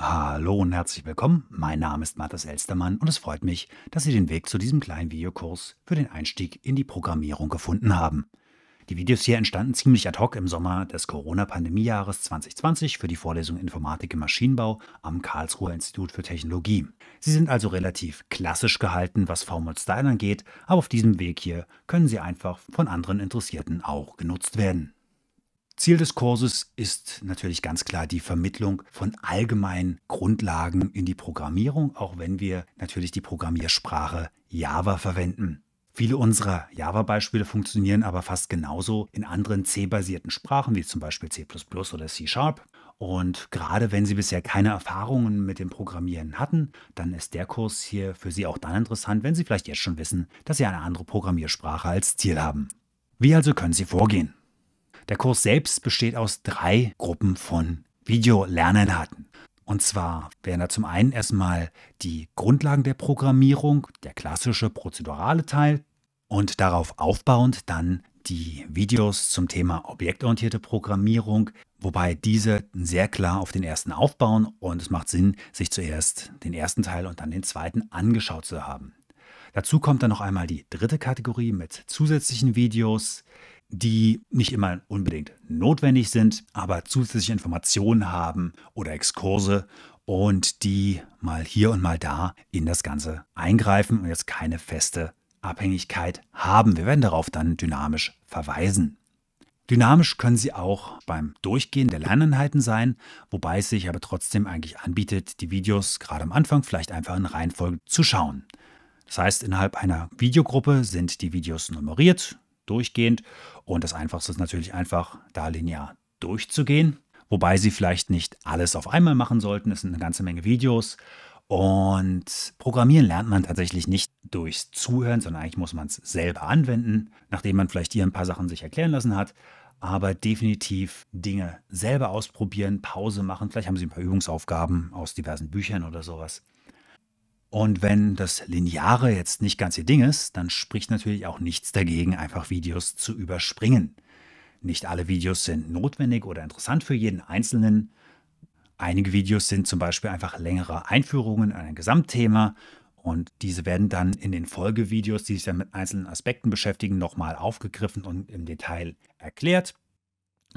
Hallo und herzlich willkommen. Mein Name ist Mathis Elstermann und es freut mich, dass Sie den Weg zu diesem kleinen Videokurs für den Einstieg in die Programmierung gefunden haben. Die Videos hier entstanden ziemlich ad hoc im Sommer des Corona-Pandemiejahres 2020 für die Vorlesung Informatik im Maschinenbau am Karlsruher Institut für Technologie. Sie sind also relativ klassisch gehalten, was Form und Style angeht, aber auf diesem Weg hier können sie einfach von anderen Interessierten auch genutzt werden. Ziel des Kurses ist natürlich ganz klar die Vermittlung von allgemeinen Grundlagen in die Programmierung, auch wenn wir natürlich die Programmiersprache Java verwenden. Viele unserer Java-Beispiele funktionieren aber fast genauso in anderen C-basierten Sprachen, wie zum Beispiel C oder C Sharp. Und gerade wenn Sie bisher keine Erfahrungen mit dem Programmieren hatten, dann ist der Kurs hier für Sie auch dann interessant, wenn Sie vielleicht jetzt schon wissen, dass Sie eine andere Programmiersprache als Ziel haben. Wie also können Sie vorgehen? Der Kurs selbst besteht aus drei Gruppen von Videolerneinheiten. Und zwar wären da zum einen erstmal die Grundlagen der Programmierung, der klassische prozedurale Teil und darauf aufbauend dann die Videos zum Thema objektorientierte Programmierung, wobei diese sehr klar auf den ersten aufbauen und es macht Sinn, sich zuerst den ersten Teil und dann den zweiten angeschaut zu haben. Dazu kommt dann noch einmal die dritte Kategorie mit zusätzlichen Videos, die nicht immer unbedingt notwendig sind, aber zusätzliche Informationen haben oder Exkurse und die mal hier und mal da in das Ganze eingreifen und jetzt keine feste Abhängigkeit haben. Wir werden darauf dann dynamisch verweisen. Dynamisch können sie auch beim Durchgehen der Lerneinheiten sein, wobei es sich aber trotzdem eigentlich anbietet, die Videos gerade am Anfang vielleicht einfach in Reihenfolge zu schauen. Das heißt, innerhalb einer Videogruppe sind die Videos nummeriert, durchgehend. Und das Einfachste ist natürlich einfach, da linear durchzugehen. Wobei Sie vielleicht nicht alles auf einmal machen sollten. Es sind eine ganze Menge Videos. Und Programmieren lernt man tatsächlich nicht durchs Zuhören, sondern eigentlich muss man es selber anwenden, nachdem man vielleicht hier ein paar Sachen sich erklären lassen hat. Aber definitiv Dinge selber ausprobieren, Pause machen. Vielleicht haben Sie ein paar Übungsaufgaben aus diversen Büchern oder sowas. Und wenn das Lineare jetzt nicht ganz ihr Ding ist, dann spricht natürlich auch nichts dagegen, einfach Videos zu überspringen. Nicht alle Videos sind notwendig oder interessant für jeden Einzelnen. Einige Videos sind zum Beispiel einfach längere Einführungen an ein Gesamtthema und diese werden dann in den Folgevideos, die sich dann mit einzelnen Aspekten beschäftigen, nochmal aufgegriffen und im Detail erklärt.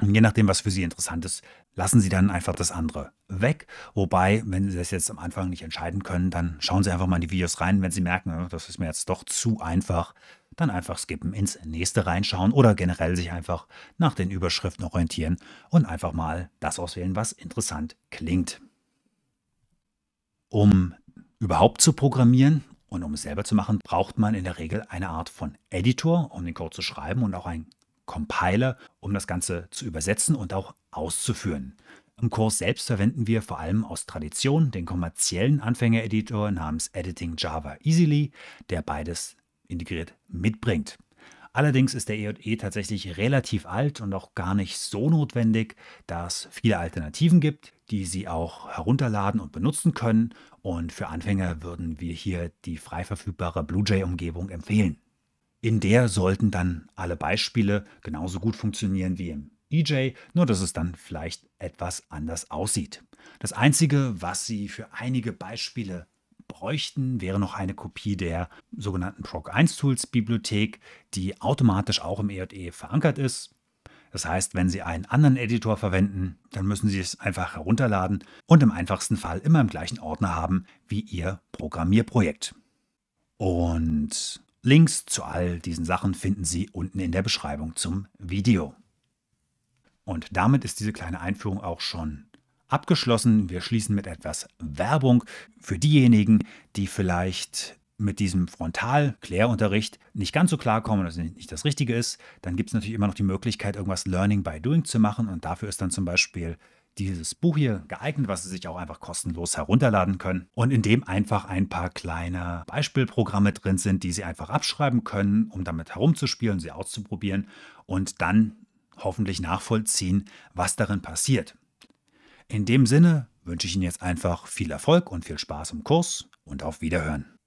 Und je nachdem, was für Sie interessant ist, lassen Sie dann einfach das andere weg. Wobei, wenn Sie das jetzt am Anfang nicht entscheiden können, dann schauen Sie einfach mal in die Videos rein. Wenn Sie merken, ah, das ist mir jetzt doch zu einfach, dann einfach skippen, ins nächste reinschauen oder generell sich einfach nach den Überschriften orientieren und einfach mal das auswählen, was interessant klingt. Um überhaupt zu programmieren und um es selber zu machen, braucht man in der Regel eine Art von Editor, um den Code zu schreiben und auch ein Compiler, um das Ganze zu übersetzen und auch auszuführen. Im Kurs selbst verwenden wir vor allem aus Tradition den kommerziellen Anfängereditor namens Editing Java Easily, der beides integriert mitbringt. Allerdings ist der EJE e tatsächlich relativ alt und auch gar nicht so notwendig, da es viele Alternativen gibt, die Sie auch herunterladen und benutzen können. Und für Anfänger würden wir hier die frei verfügbare BlueJay-Umgebung empfehlen. In der sollten dann alle Beispiele genauso gut funktionieren wie im EJ, nur dass es dann vielleicht etwas anders aussieht. Das Einzige, was Sie für einige Beispiele bräuchten, wäre noch eine Kopie der sogenannten PROC1-Tools-Bibliothek, die automatisch auch im EJE e verankert ist. Das heißt, wenn Sie einen anderen Editor verwenden, dann müssen Sie es einfach herunterladen und im einfachsten Fall immer im gleichen Ordner haben wie Ihr Programmierprojekt. Und Links zu all diesen Sachen finden Sie unten in der Beschreibung zum Video. Und damit ist diese kleine Einführung auch schon abgeschlossen. Wir schließen mit etwas Werbung für diejenigen, die vielleicht mit diesem Frontal-Klärunterricht nicht ganz so klarkommen, dass also nicht das Richtige ist, dann gibt es natürlich immer noch die Möglichkeit, irgendwas Learning by Doing zu machen. Und dafür ist dann zum Beispiel dieses Buch hier geeignet, was Sie sich auch einfach kostenlos herunterladen können und in dem einfach ein paar kleine Beispielprogramme drin sind, die Sie einfach abschreiben können, um damit herumzuspielen, sie auszuprobieren und dann hoffentlich nachvollziehen, was darin passiert. In dem Sinne wünsche ich Ihnen jetzt einfach viel Erfolg und viel Spaß im Kurs und auf Wiederhören.